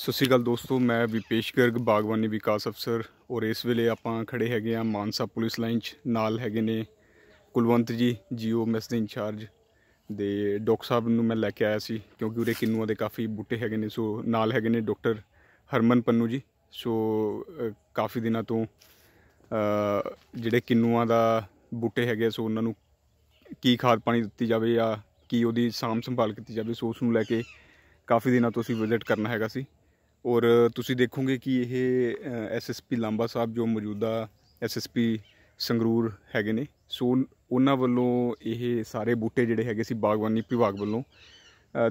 ਸਤਿ ਸ਼੍ਰੀ ਅਕਾਲ ਦੋਸਤੋ ਮੈਂ ਵਿਪੇਸ਼ ਗਰਗ ਬਾਗਬਾਨੀ ਵਿਕਾਸ ਅਫਸਰ ਔਰ ਇਸ ਵੇਲੇ ਆਪਾਂ ਖੜੇ ਹੈਗੇ ਆ ਮਾਨਸਾ ਪੁਲਿਸ ਲਾਈਨ 'ਚ ਨਾਲ ਹੈਗੇ ਨੇ ਕੁਲਵੰਤ ਜੀ ਜੀਓ ਮੈਸ ਦੇ ਇੰਚਾਰਜ ਦੇ ਡਾਕਟਰ ਸਾਹਿਬ ਨੂੰ ਮੈਂ ਲੈ ਕੇ ਆਇਆ ਸੀ ਕਿਉਂਕਿ ਉਰੇ ਕਿੰਨੂਆਂ ਦੇ ਕਾਫੀ ਬੂਟੇ ਹੈਗੇ ਨੇ ਸੋ ਨਾਲ ਹੈਗੇ ਨੇ ਡਾਕਟਰ ਹਰਮਨ ਪੰਨੂ ਜੀ ਸੋ ਕਾਫੀ ਦਿਨਾਂ ਤੋਂ ਜਿਹੜੇ ਕਿੰਨੂਆਂ ਦਾ ਬੂਟੇ ਹੈਗੇ ਸੋ ਉਹਨਾਂ ਨੂੰ ਕੀ ਖਾਦ ਪਾਣੀ ਦਿੱਤੀ ਜਾਵੇ ਜਾਂ ਕੀ ਉਹਦੀ ਸਾਮ ਸੰਭਾਲ ਕੀਤੀ ਜਾਵੇ ਸੋ ਉਸ ਨੂੰ ਲੈ ਕੇ ਕਾਫੀ ਦਿਨਾਂ ਤੋਂ ਅਸੀਂ ਵਿਜ਼ਿਟ ਕਰਨਾ ਹੈਗਾ ਸੀ ਔਰ ਤੁਸੀਂ ਦੇਖੋਗੇ ਕਿ ਇਹ ਐਸਐਸਪੀ ਲਾਂਬਾ ਸਾਹਿਬ ਜੋ ਮੌਜੂਦਾ ਐਸਐਸਪੀ ਸੰਗਰੂਰ ਹੈਗੇ ਨੇ ਸੋ ਉਹਨਾਂ ਵੱਲੋਂ ਇਹ ਸਾਰੇ ਬੂਟੇ ਜਿਹੜੇ ਹੈਗੇ ਸੀ ਬਾਗਬਾਨੀ ਵਿਭਾਗ ਵੱਲੋਂ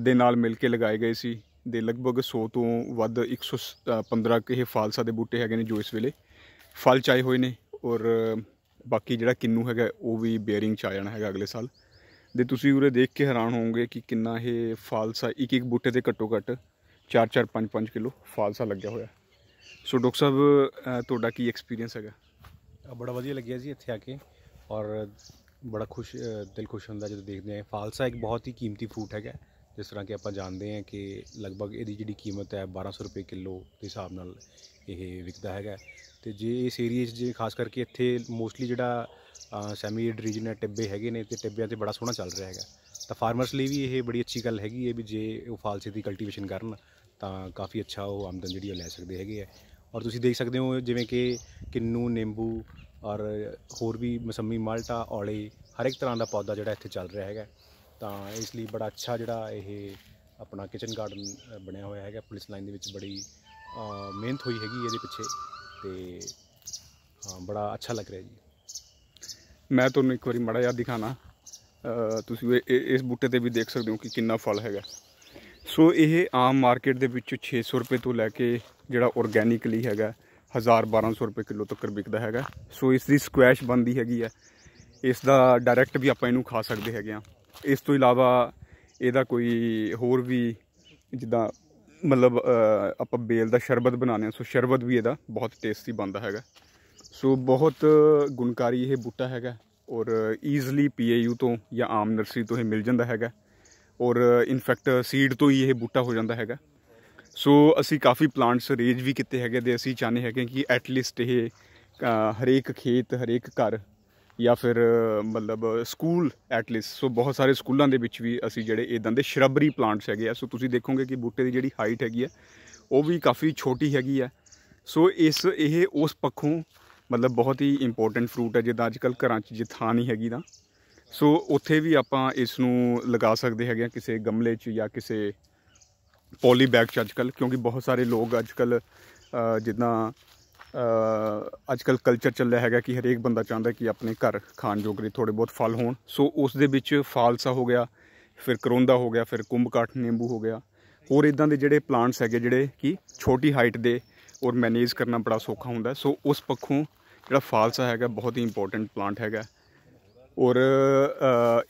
ਦੇ ਨਾਲ ਮਿਲ ਕੇ ਲਗਾਏ ਗਏ ਸੀ ਦੇ ਲਗਭਗ 100 ਤੋਂ ਵੱਧ 115 ਕਿਹ ਫਾਲਸਾ ਦੇ ਬੂਟੇ ਹੈਗੇ ਨੇ ਜੋ ਇਸ ਵੇਲੇ ਫਲ ਚਾਏ ਹੋਏ ਨੇ ਔਰ ਬਾਕੀ ਜਿਹੜਾ ਕਿੰਨੂ ਹੈਗਾ ਉਹ ਵੀ ਬੇਅਰਿੰਗ ਚ ਆ ਜਾਣਾ ਹੈਗਾ ਅਗਲੇ ਸਾਲ ਦੇ ਤੁਸੀਂ ਉਰੇ ਦੇਖ ਕੇ ਹੈਰਾਨ ਹੋਵੋਗੇ ਕਿ ਕਿੰਨਾ ਇਹ ਫਾਲਸਾ ਇੱਕ ਇੱਕ ਬੂਟੇ ਤੇ ਘੱਟੋ ਘੱਟ 4-4 5-5 ਕਿਲੋ ਫਾਲਸਾ ਲੱਗਿਆ ਹੋਇਆ ਸੋ ਡਾਕਟਰ ਸਾਹਿਬ ਤੁਹਾਡਾ ਕੀ ਐਕਸਪੀਰੀਅੰਸ ਹੈਗਾ ਬੜਾ ਵਧੀਆ ਲੱਗਿਆ ਜੀ ਇੱਥੇ ਆ ਕੇ ਔਰ ਬੜਾ ਖੁਸ਼ ਦਿਲ ਖੁਸ਼ ਹੁੰਦਾ ਜਦੋਂ ਦੇਖਦੇ ਆਂ ਫਾਲਸਾ ਇੱਕ ਬਹੁਤ ਹੀ ਕੀਮਤੀ ਫਰੂਟ ਹੈਗਾ ਜਿਸ ਤਰ੍ਹਾਂ ਕਿ ਆਪਾਂ ਜਾਣਦੇ ਆਂ ਕਿ ਲਗਭਗ ਇਹਦੀ ਜਿਹੜੀ ਕੀਮਤ ਹੈ 1200 ਰੁਪਏ ਕਿਲੋ ਦੇ ਹਿਸਾਬ ਨਾਲ ਇਹ ਵਿਕਦਾ ਹੈਗਾ ਤੇ ਜੇ ਇਸ ਏਰੀਆ 'ਚ ਜੇ ਖਾਸ ਕਰਕੇ ਇੱਥੇ ਮੋਸਟਲੀ ਜਿਹੜਾ ਸੈਮੀ ਰੀਜਨਲ ਟਿੱਬੇ ਹੈਗੇ ਨੇ ਤੇ ਟਿੱਬਿਆਂ ਤੇ ਬੜਾ ਸੋਹਣਾ ਚੱਲ ਰਿਹਾ ਹੈਗਾ ਤਾਂ ਫਾਰਮਰਸ ਲਈ ਵੀ ਇਹ ਬੜੀ ਅੱਛੀ ਗੱਲ ਹੈਗੀ ਹੈ ਵੀ ਜੇ ਉਹ ਫਾਲਸੇ ਦੀ ਕਲਟੀਵੇਸ਼ਨ ਕਰਨ ਤਾਂ ਕਾਫੀ ਅੱਛਾ ਉਹ ਆਮਦਨ ਜਿਹੜੀ ਉਹ ਲੈ ਸਕਦੇ ਹੈਗੇ ਆ ਔਰ ਤੁਸੀਂ ਦੇਖ ਸਕਦੇ ਹੋ ਜਿਵੇਂ ਕਿ ਕਿੰਨੂ ਨਿੰਬੂ ਔਰ ਹੋਰ ਵੀ ਮਸੰਮੀ ਮਾਲਟਾ ਔਲੇ ਹਰ ਇੱਕ ਤਰ੍ਹਾਂ ਦਾ ਪੌਦਾ ਜਿਹੜਾ ਇੱਥੇ ਚੱਲ ਰਿਹਾ ਹੈਗਾ ਤਾਂ ਇਸ ਲਈ ਬੜਾ ਅੱਛਾ ਜਿਹੜਾ ਇਹ ਆਪਣਾ ਕਿਚਨ ਗਾਰਡਨ ਬਣਿਆ ਹੋਇਆ ਹੈਗਾ ਪੁਲਿਸ ਲਾਈਨ ਦੇ ਵਿੱਚ ਬੜੀ ਮਿਹਨਤ ਹੋਈ ਹੈਗੀ ਇਹਦੇ ਪਿੱਛੇ ਤੇ ਹਾਂ ਬੜਾ ਅੱਛਾ ਲੱਗ ਰਿਹਾ ਜੀ ਮੈਂ ਤੁਹਾਨੂੰ ਇੱਕ ਵਾਰੀ ਮੜਾ ਯਾਦ ਦਿਖਾਣਾ ਤੁਸੀਂ ਇਸ ਬੂਟੇ ਤੇ ਵੀ ਦੇਖ ਸਕਦੇ ਹੋ ਕਿ ਕਿੰਨਾ ਫਲ ਹੈਗਾ ਸੋ ਇਹ ਆਮ ਮਾਰਕੀਟ ਦੇ ਵਿੱਚ 600 ਰੁਪਏ ਤੋਂ ਲੈ ਕੇ ਜਿਹੜਾ ਆਰਗੈਨਿਕਲੀ ਹੈਗਾ 1000-1200 ਰੁਪਏ ਕਿਲੋ ਤੱਕ ਵਿਕਦਾ ਹੈਗਾ ਸੋ ਇਸ ਦੀ ਸਕੁਐਸ਼ ਬੰਦੀ ਹੈਗੀ ਹੈ ਇਸ ਦਾ ਡਾਇਰੈਕਟ ਵੀ ਆਪਾਂ ਇਹਨੂੰ ਖਾ ਸਕਦੇ ਹੈਗੇ ਆ ਇਸ ਤੋਂ ਇਲਾਵਾ ਇਹਦਾ ਕੋਈ ਹੋਰ ਵੀ ਜਿੱਦਾਂ ਮਤਲਬ ਆਪਾਂ ਬੇਲ ਦਾ ਸ਼ਰਬਤ ਬਣਾਉਂਦੇ ਆ ਸੋ ਸ਼ਰਬਤ ਵੀ ਇਹਦਾ ਬਹੁਤ ਟੇਸਟੀ ਬਣਦਾ ਹੈਗਾ ਸੋ ਬਹੁਤ ਗੁਣਕਾਰੀ ਇਹ ਬੂਟਾ ਹੈਗਾ ਔਰ ਈਜ਼ਲੀ ਪੀਏਯੂ ਤੋਂ ਜਾਂ ਆਮ ਨਰਸਰੀ ਤੋਂ ਇਹ ਮਿਲ ਜਾਂਦਾ ਹੈਗਾ ਔਰ ਇਨਫੈਕਟ ਸੀਡ ਤੋਂ ਹੀ ਇਹ ਬੂਟਾ ਹੋ ਜਾਂਦਾ ਹੈਗਾ ਸੋ ਅਸੀਂ ਕਾਫੀ ਪਲਾਂਟਸ ਰੇਜ ਵੀ ਕੀਤੇ ਹੈਗੇ ਤੇ ਅਸੀਂ ਚਾਹਨੇ ਹੈਗੇ ਕਿ ਐਟ ਲੀਸਟ ਇਹ ਹਰੇਕ ਖੇਤ ਹਰੇਕ ਘਰ ਜਾਂ ਫਿਰ ਮਤਲਬ ਸਕੂਲ ਐਟ ਲੀਸਟ ਸੋ ਬਹੁਤ ਸਾਰੇ ਸਕੂਲਾਂ ਦੇ ਵਿੱਚ ਵੀ ਅਸੀਂ ਜਿਹੜੇ ਇਦਾਂ ਦੇ ਸ਼ਰਬਰੀ ਪਲਾਂਟਸ ਹੈਗੇ ਆ ਸੋ ਤੁਸੀਂ ਦੇਖੋਗੇ ਕਿ ਬੂਟੇ ਦੀ ਜਿਹੜੀ ਹਾਈਟ ਹੈਗੀ ਆ ਉਹ ਵੀ ਕਾਫੀ ਛੋਟੀ ਹੈਗੀ ਆ ਸੋ ਇਸ ਇਹ ਉਸ ਪੱਖੋਂ ਮਤਲਬ ਬਹੁਤ ਹੀ ਇੰਪੋਰਟੈਂਟ ਫਰੂਟ ਹੈ ਜਿੱਦਾਂ ਅੱਜਕੱਲ ਘਰਾਂ 'ਚ ਜੇ ਨਹੀਂ ਹੈਗੀ ਦਾ ਸੋ ਉੱਥੇ ਵੀ ਆਪਾਂ ਇਸ ਨੂੰ ਲਗਾ ਸਕਦੇ ਹੈਗੇ ਆ ਕਿਸੇ ਗਮਲੇ 'ਚ ਜਾਂ ਕਿਸੇ ਪੋਲੀ ਬੈਗ 'ਚ ਅੱਜਕੱਲ ਕਿਉਂਕਿ ਬਹੁਤ ਸਾਰੇ ਲੋਕ ਅੱਜਕੱਲ ਜਿੱਦਾਂ ਅੱਜਕੱਲ ਕਲਚਰ ਚੱਲਿਆ ਹੈਗਾ ਕਿ ਹਰੇਕ ਬੰਦਾ ਚਾਹੁੰਦਾ ਕਿ ਆਪਣੇ ਘਰ ਖਾਣ ਜੋਗਰੇ ਥੋੜੇ ਬਹੁਤ ਫਲ ਹੋਣ ਸੋ ਉਸ ਦੇ ਵਿੱਚ ਫਾਲਸਾ ਹੋ ਗਿਆ ਫਿਰ ਕਰੋਂਦਾ ਹੋ ਗਿਆ ਫਿਰ ਕੁੰਭਕਾਠ ਨਿੰਬੂ ਹੋ ਗਿਆ ਹੋਰ ਇਦਾਂ ਦੇ ਜਿਹੜੇ ਪਲਾਂਟਸ ਹੈਗੇ ਜਿਹੜੇ ਕਿ ਛੋਟੀ ਹਾਈਟ ਦੇ ਔਰ ਮੈਨੇਜ ਕਰਨਾ ਬੜਾ ਸੌਖਾ ਹੁੰਦਾ ਸੋ ਉਸ ਪੱਖੋਂ ਜਿਹੜਾ ਫਾਲਸਾ ਹੈਗਾ ਬਹੁਤ ਹੀ ਇੰਪੋਰਟੈਂਟ ਪਲਾਂਟ ਹੈਗਾ ਔਰ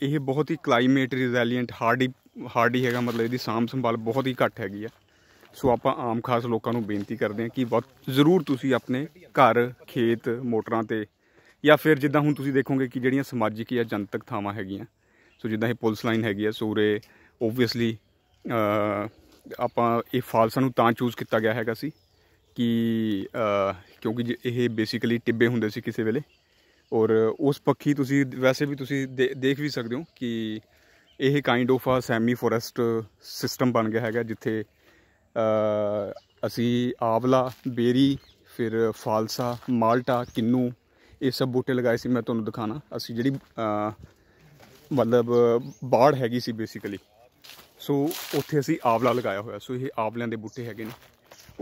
ਇਹ ਬਹੁਤ ਹੀ ਕਲਾਈਮੇਟ ਰੈਜ਼ੀਲੀਐਂਟ ਹਾਰਡੀ ਹਾਰਡੀ ਹੈਗਾ ਮਤਲਬ ਇਹਦੀ ਸਾਮ ਸੰਭਾਲ ਬਹੁਤ ਹੀ ਘੱਟ ਹੈਗੀ ਆ ਸੋ ਆਪਾਂ ਆਮ ਖਾਸ ਲੋਕਾਂ ਨੂੰ ਬੇਨਤੀ ਕਰਦੇ ਹਾਂ ਕਿ ਬਹੁਤ ਜ਼ਰੂਰ ਤੁਸੀਂ ਆਪਣੇ ਘਰ ਖੇਤ ਮੋਟਰਾਂ ਤੇ ਜਾਂ ਫਿਰ ਜਿੱਦਾਂ ਹੁਣ ਤੁਸੀਂ ਦੇਖੋਗੇ ਕਿ ਜਿਹੜੀਆਂ ਸਮਾਜਿਕ ਜਾਂ ਜਨਤਕ ਥਾਵਾਂ ਹੈਗੀਆਂ ਸੋ ਜਿੱਦਾਂ ਇਹ ਪੁਲਿਸ ਲਾਈਨ ਹੈਗੀ ਆ ਸੂਰੇ ਓਬਵੀਅਸਲੀ ਆਪਾਂ ਇਹ ਫਾਲਸਾ ਨੂੰ ਤਾਂ ਚੂਜ਼ ਕੀਤਾ ਗਿਆ ਹੈਗਾ ਸੀ ਕਿ ਕਿਉਂਕਿ ਇਹ ਬੇਸਿਕਲੀ ਟਿੱਬੇ ਹੁੰਦੇ ਸੀ ਕਿਸੇ ਵੇਲੇ ਔਰ ਉਸ ਪੱਖੀ ਤੁਸੀਂ ਵੈਸੇ ਵੀ ਤੁਸੀਂ ਦੇਖ ਵੀ ਸਕਦੇ ਹੋ ਕਿ ਇਹ ਕਾਈਂਡ ਆਫ ਆ ਸੈਮੀ ਫੋਰੈਸਟ ਸਿਸਟਮ ਬਣ ਗਿਆ ਹੈਗਾ ਜਿੱਥੇ ਅਸੀਂ ਆਵਲਾ 베ਰੀ ਫਿਰ ਫਾਲਸਾ ਮਾਲਟਾ ਕਿੰਨੂ ਇਹ ਸਭ ਬੂਟੇ ਲਗਾਏ ਸੀ ਮੈਂ ਤੁਹਾਨੂੰ ਦਿਖਾਣਾ ਅਸੀਂ ਜਿਹੜੀ ਮਤਲਬ ਬਾੜ ਹੈਗੀ ਸੀ ਬੇਸਿਕਲੀ ਸੋ ਉੱਥੇ ਅਸੀਂ ਆਵਲਾ ਲਗਾਇਆ ਹੋਇਆ ਸੋ ਇਹ ਆਵਲਿਆਂ ਦੇ ਬੂਟੇ ਹੈਗੇ ਨੇ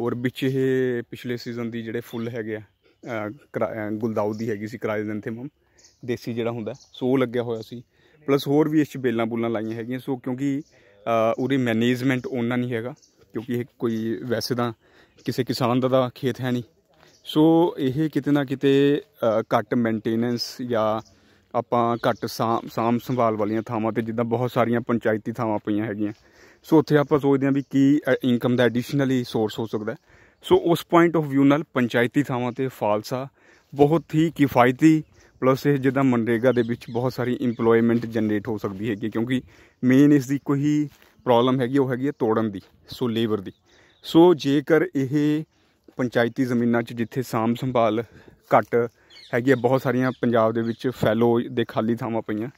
ਔਰ ਵਿੱਚ ਇਹ ਪਿਛਲੇ ਸੀਜ਼ਨ ਦੀ ਜਿਹੜੇ ਫੁੱਲ ਹੈਗੇ ਆ ਗੁਲਦਾਉਦੀ ਹੈਗੀ ਸੀ ਮਮ ਦੇਸੀ ਜਿਹੜਾ ਹੁੰਦਾ ਸੋ ਲੱਗਿਆ ਹੋਇਆ ਸੀ ਪਲੱਸ ਹੋਰ ਵੀ ਇਸ 'ਚ ਬੇਲਾਂ ਬੁੱਲਾਂ ਲਾਈਆਂ ਹੈਗੀਆਂ ਸੋ ਕਿਉਂਕਿ ਉਹਦੀ ਮੈਨੇਜਮੈਂਟ ਉਹਨਾਂ ਨਹੀਂ ਹੈਗਾ ਕਿਉਂਕਿ ਇਹ ਕੋਈ ਵੈਸੇ ਤਾਂ ਕਿਸੇ ਕਿਸਾਨ ਦਾ ਖੇਤ ਹੈ ਨਹੀਂ ਸੋ ਇਹ ਕਿਤੇ ਨਾ ਕਿਤੇ ਘੱਟ ਮੇਨਟੇਨੈਂਸ ਜਾਂ ਆਪਾਂ ਘੱਟ ਸਾਮ ਸੰਭਾਲ ਵਾਲੀਆਂ ਥਾਵਾਂ ਤੇ ਜਿੱਦਾਂ ਬਹੁਤ ਸਾਰੀਆਂ ਪੰਚਾਇਤੀ ਥਾਵਾਂ ਪਈਆਂ ਹੈਗੀਆਂ ਸੋ ਉੱਥੇ ਆਪਾਂ ਸੋਚਦੇ ਹਾਂ ਵੀ ਕੀ ਇਨਕਮ ਦਾ ਐਡੀਸ਼ਨਲੀ ਸੋਰਸ ਹੋ ਸਕਦਾ ਸੋ ਉਸ ਪੁਆਇੰਟ ਆਫ ਵਿਊ ਨਾਲ ਪੰਚਾਇਤੀ ਥਾਵਾਂ ਤੇ ਫਾਲਸਾ ਬਹੁਤ ਹੀ ਕਿਫਾਇਤੀ ਪਲੱਸ ਇਹ ਜਿੱਦਾਂ ਮਨਰੇਗਾ ਦੇ ਵਿੱਚ ਬਹੁਤ ਸਾਰੀ EMPLOYMENT ਜਨਰੇਟ ਹੋ ਸਕਦੀ ਹੈਗੀ ਕਿਉਂਕਿ ਮੇਨ ਇਸ ਦੀ ਕੋਈ ਪ੍ਰੋਬਲਮ ਹੈਗੀ ਉਹ ਹੈਗੀ ਹੈ ਤੋੜਨ ਦੀ ਸੋ ਲੇਬਰ ਦੀ ਸੋ ਜੇਕਰ ਇਹ ਪੰਚਾਇਤੀ ਜ਼ਮੀਨਾਂ 'ਚ ਜਿੱਥੇ ਸਾਮ ਸੰਭਾਲ ਘੱਟ ਹੈਗੀਆਂ ਬਹੁਤ ਸਾਰੀਆਂ ਪੰਜਾਬ ਦੇ ਵਿੱਚ ਫੈਲੋ ਦੇ ਖਾਲੀ ਥਾਵਾਂ ਪਈਆਂ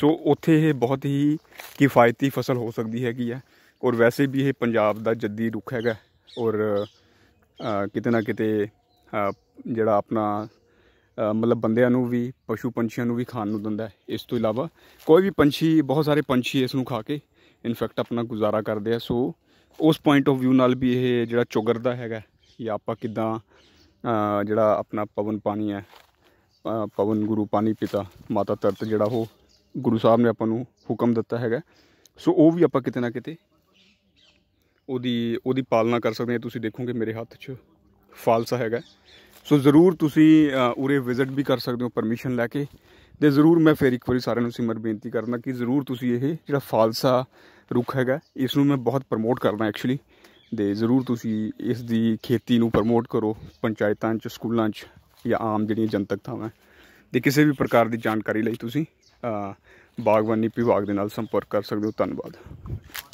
ਸੋ ਉੱਥੇ ਇਹ ਬਹੁਤ ਹੀ ਕਿਫਾਇਤੀ ਫਸਲ ਹੋ ਸਕਦੀ ਹੈਗੀ ਆ ਔਰ ਵੈਸੇ ਵੀ ਇਹ ਪੰਜਾਬ ਦਾ ਜੱਦੀ ਰੁੱਖ ਹੈਗਾ ਔਰ ਕਿਤੇ ਨਾ ਕਿਤੇ ਜਿਹੜਾ ਆਪਣਾ ਮਤਲਬ ਬੰਦਿਆਂ ਨੂੰ ਵੀ ਪਸ਼ੂ ਪੰਛੀਆਂ ਨੂੰ ਵੀ ਖਾਣ ਨੂੰ ਦਿੰਦਾ ਇਸ ਤੋਂ ਇਲਾਵਾ ਕੋਈ ਵੀ ਪੰਛੀ ਬਹੁਤ ਸਾਰੇ ਪੰਛੀ ਇਸ ਨੂੰ ਖਾ ਕੇ ਇਨਫੈਕਟ ਆਪਣਾ ਗੁਜ਼ਾਰਾ ਕਰਦੇ ਆ ਸੋ ਉਸ ਪੁਆਇੰਟ ਆਫ View ਨਾਲ ਵੀ ਇਹ ਜਿਹੜਾ ਚੁਗਰਦਾ ਹੈਗਾ ਜਾਂ ਆਪਾਂ ਕਿਦਾਂ ਜਿਹੜਾ ਆਪਣਾ ਪਵਨ ਪਾਣੀ ਹੈ ਪਵਨ ਗੁਰੂ ਪਾਣੀ ਪਿਤਾ ਮਾਤਾ ਤਰਤ ਜਿਹੜਾ ਉਹ ਗੁਰੂ ਸਾਹਿਬ ਨੇ ਆਪਾਂ ਨੂੰ ਹੁਕਮ ਦਿੱਤਾ ਹੈਗਾ ਸੋ ਉਹ ਵੀ ਆਪਾਂ ਕਿਤੇ ਨਾ ਕਿਤੇ ਉਹਦੀ ਉਹਦੀ ਪਾਲਣਾ ਕਰ ਸਕਦੇ ਆ ਤੁਸੀਂ ਦੇਖੋਗੇ ਮੇਰੇ ਹੱਥ 'ਚ ਫਾਲਸਾ ਹੈਗਾ ਸੋ ਜ਼ਰੂਰ ਤੁਸੀਂ ਉਰੇ ਵਿਜ਼ਿਟ ਵੀ ਕਰ ਸਕਦੇ ਹੋ ਪਰਮਿਸ਼ਨ ਲੈ ਕੇ ਤੇ ਜ਼ਰੂਰ ਮੈਂ ਫੇਰ ਇੱਕ ਵਾਰੀ ਸਾਰਿਆਂ ਨੂੰ ਸਿਮਰ ਬੇਨਤੀ ਕਰਨਾ ਕਿ ਜ਼ਰੂਰ ਤੁਸੀਂ ਇਹ ਜਿਹੜਾ ਫਾਲਸਾ ਰੁੱਖ ਹੈਗਾ ਇਸ ਨੂੰ ਮੈਂ ਬਹੁਤ ਪ੍ਰਮੋਟ ਕਰਨਾ ਐਕਚੁਅਲੀ ਦੇ ਜ਼ਰੂਰ ਤੁਸੀਂ ਇਸ ਦੀ ਖੇਤੀ ਨੂੰ ਪ੍ਰਮੋਟ ਕਰੋ ਪੰਚਾਇਤਾਂ 'ਚ ਸਕੂਲਾਂ 'ਚ ਜਾਂ ਆਮ ਜਿਹੜੀਆਂ ਜਨਤਕ ਥਾਵਾਂ ਦੇ ਕਿਸੇ ਵੀ ਪ੍ਰਕਾਰ ਦੀ ਜਾਣਕਾਰੀ ਲਈ ਤੁਸੀਂ ਬਾਗਬਾਨੀ ਵਿਭਾਗ ਦੇ ਨਾਲ ਸੰਪਰਕ ਕਰ ਸਕਦੇ ਹੋ ਧੰਨਵਾਦ